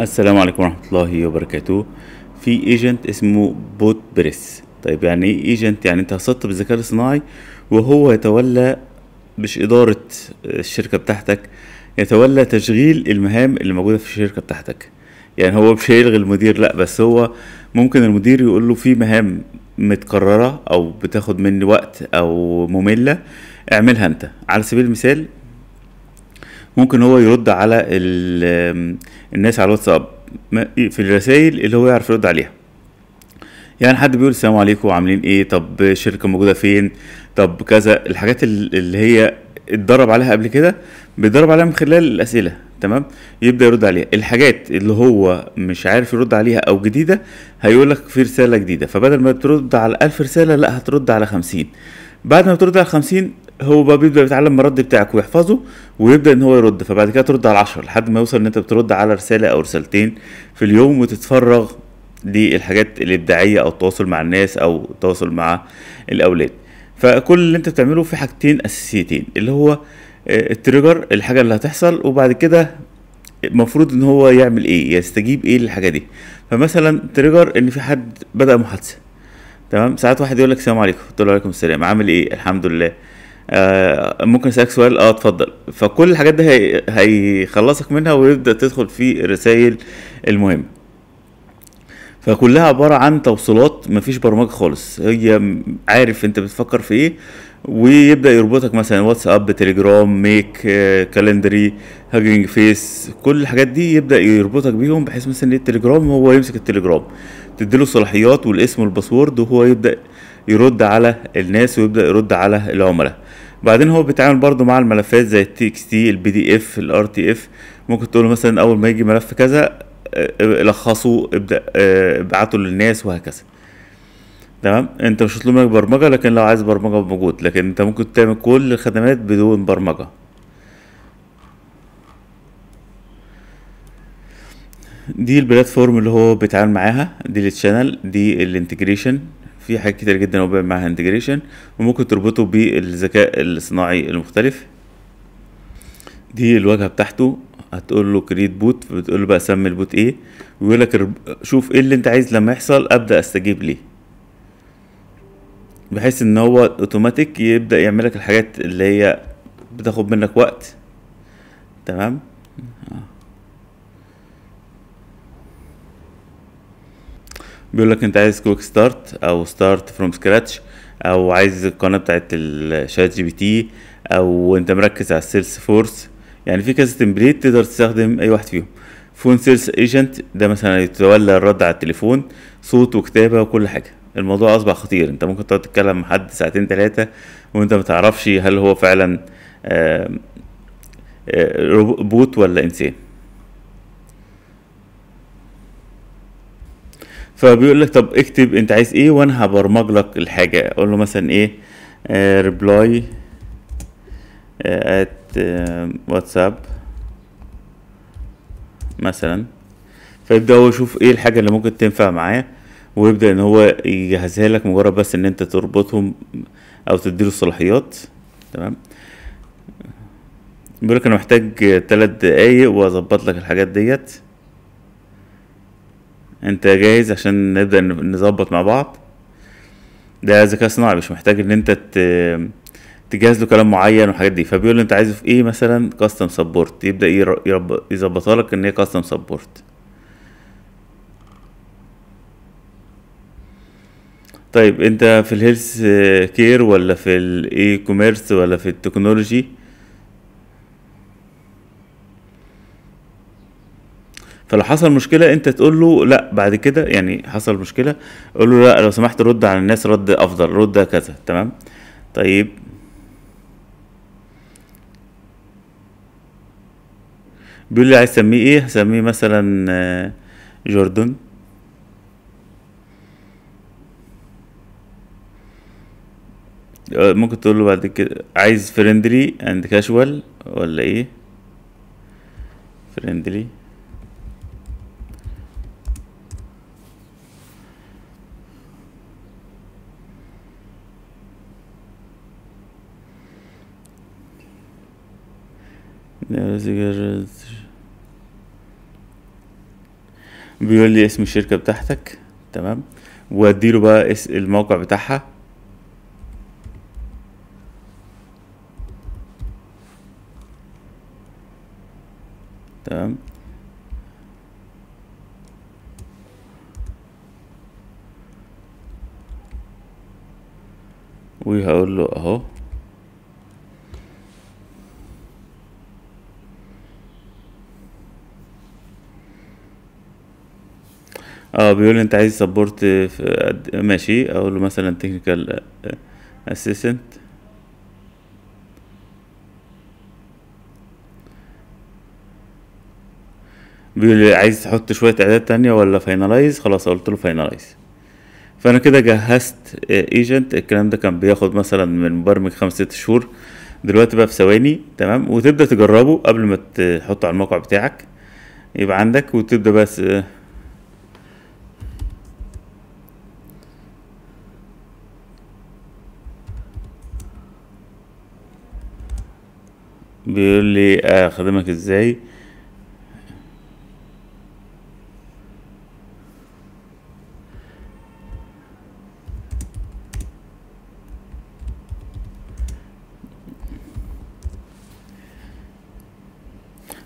السلام عليكم ورحمة الله وبركاته في ايجنت اسمه بوت بريس طيب يعني ايه ايجنت يعني انت هتصط بالذكاء الصناعي وهو يتولى مش إدارة آه، الشركة بتاعتك يتولى تشغيل المهام اللي موجودة في الشركة بتاعتك يعني هو مش هيلغي المدير لا بس هو ممكن المدير يقول له في مهام متكررة أو بتاخد مني وقت أو مملة اعملها أنت على سبيل المثال ممكن هو يرد على الناس على الواتساب في الرسائل اللي هو يعرف يرد عليها يعني حد بيقول السلام عليكم عاملين ايه طب الشركه موجوده فين طب كذا الحاجات اللي هي اتدرب عليها قبل كده بيتدرب عليها من خلال الاسئله تمام يبدا يرد عليها الحاجات اللي هو مش عارف يرد عليها او جديده هيقول لك في رساله جديده فبدل ما ترد على 1000 رساله لا هترد على 50 بعد ما ترد على 50 هو بقى بيبدا من الرد بتاعك ويحفظه ويبدا ان هو يرد فبعد كده ترد على 10 لحد ما يوصل ان انت بترد على رساله او رسالتين في اليوم وتتفرغ للحاجات الابداعيه او التواصل مع الناس او التواصل مع الاولاد فكل اللي انت بتعمله في حاجتين اساسيتين اللي هو آه، التريجر الحاجه اللي هتحصل وبعد كده المفروض ان هو يعمل ايه يستجيب ايه للحاجه دي فمثلا تريجر ان في حد بدا محادثه تمام ساعات واحد يقول لك السلام عليكم تقول له عليكم السلام عامل ايه الحمد لله آه ممكن اسالك سؤال اه اتفضل فكل الحاجات دي هي... هيخلصك منها ويبدا تدخل في الرسائل المهمه فكلها عباره عن توصيلات مفيش برمجه خالص هي عارف انت بتفكر في ايه ويبدا يربطك مثلا واتساب تليجرام ميك آه، كالندري هاجينج فيس كل الحاجات دي يبدا يربطك بيهم بحيث مثلا التليجرام هو يمسك التليجرام تديله صلاحيات والاسم والباسورد وهو يبدا يرد على الناس ويبدا يرد على العملاء بعدين هو بيتعامل برضو مع الملفات زي التي اكس تي البي دي اف الار تي اف ممكن تقول مثلا اول ما يجي ملف كذا آه، آه، لخصه ابدا آه، ابعته للناس وهكذا تمام انت مش هتطلب منك برمجه لكن لو عايز برمجه موجود لكن انت ممكن تعمل كل الخدمات بدون برمجه دي البلاتفورم اللي هو بيتعامل معاها دي التشانل دي الانتجريشن في حاجات كتير جدا هو بيعمل معاها انتجريشن وممكن تربطه بالذكاء الصناعي المختلف دي الواجهه بتاعته هتقول له كريت بوت بتقول له بقى سمي البوت ايه ويقول لك شوف ايه اللي انت عايز لما يحصل ابدا استجيب ليه بحيث ان هو اوتوماتيك يبدا يعملك الحاجات اللي هي بتاخد منك وقت تمام بيقول لك انت عايز كويك ستارت او ستارت فروم سكراتش او عايز القناه بتاعت الشات جي بي تي او انت مركز على السيلز فورس يعني في كذا تمبليت تقدر تستخدم اي واحد فيهم فون سيلز ايجنت ده مثلا يتولى الرد على التليفون صوت وكتابه وكل حاجه الموضوع اصبح خطير انت ممكن تقعد تتكلم مع حد ساعتين ثلاثه وانت ما تعرفش هل هو فعلا آه، آه، بوت ولا انسان فبيقول لك طب اكتب انت عايز ايه وانا هبرمج لك الحاجه اقول له مثلا ايه ريبلاي آه، ات آه، آه، واتساب مثلا فيبدا هو يشوف ايه الحاجه اللي ممكن تنفع معاه ويبدا ان هو يجهزها لك مجرد بس ان انت تربطهم او تديله الصلاحيات تمام بيقولك انا محتاج تلات دقايق واظبط لك الحاجات ديت انت جاهز عشان نبدا نظبط مع بعض ده ذكاء صناعي مش محتاج ان انت تجهز له كلام معين والحاجات دي فبيقول له انت عايزه في ايه مثلا كاستم سبورت يبدا يظبطها لك ان هي كاستم سبورت طيب انت في الهيلث كير ولا في الاي كوميرس ولا في التكنولوجي فلو حصل مشكله انت تقول له لا بعد كده يعني حصل مشكله قول له لا لو سمحت رد على الناس رد افضل رد كذا تمام طيب بيقول لي عايز تسميه ايه هسميه مثلا آه، جوردن آه، ممكن تقول له بعد كده عايز فريندلي اند كاجوال ولا ايه فريندلي بيقول لي اسم الشركة بتاعتك تمام له بقى الموقع بتاعها تمام وهقول له اهو اه بيقول لي انت عايز سبورت في ماشي اقول له مثلا تكنيكال اسيستنت بيقول لي عايز تحط شوية اعداد تانية ولا فاينلايز خلاص قلت له فاينلايز فانا كده جهزت ايجنت الكلام ده كان بياخد مثلا من مبرمج خمسة ست شهور دلوقتي بقى في ثواني تمام وتبدا تجربه قبل ما تحطه على الموقع بتاعك يبقى عندك وتبدا بس بيقول لي آه، اخدمك ازاي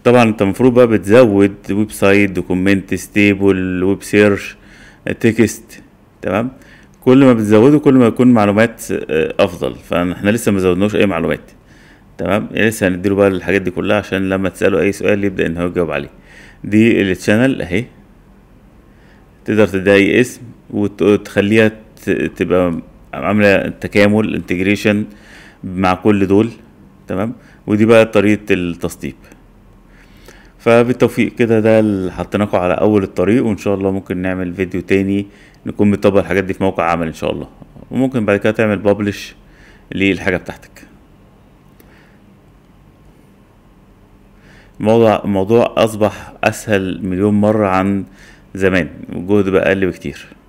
طبعا انت المفروض بقى بتزود ويب سايت دوكومنت ستيبل ويب سيرش تكست تمام كل ما بتزوده كل ما يكون معلومات آه، افضل فاحنا لسه ما زودناش اي معلومات تمام يعني لسه هنديله بقى الحاجات دي كلها عشان لما تساله اي سؤال يبدا ان هو يجاوب عليه دي التشانل اهي تقدر تديها اي اسم وتخليها تبقى عامله تكامل انتجريشن مع كل دول تمام ودي بقى طريقه التسطيب فبالتوفيق كده ده اللي حطيناكم على اول الطريق وان شاء الله ممكن نعمل فيديو تاني نكون بنطبق الحاجات دي في موقع عمل ان شاء الله وممكن بعد كده تعمل بابلش للحاجه بتاعتك الموضوع اصبح اسهل مليون مره عن زمان الجهد بقى اقل بكتير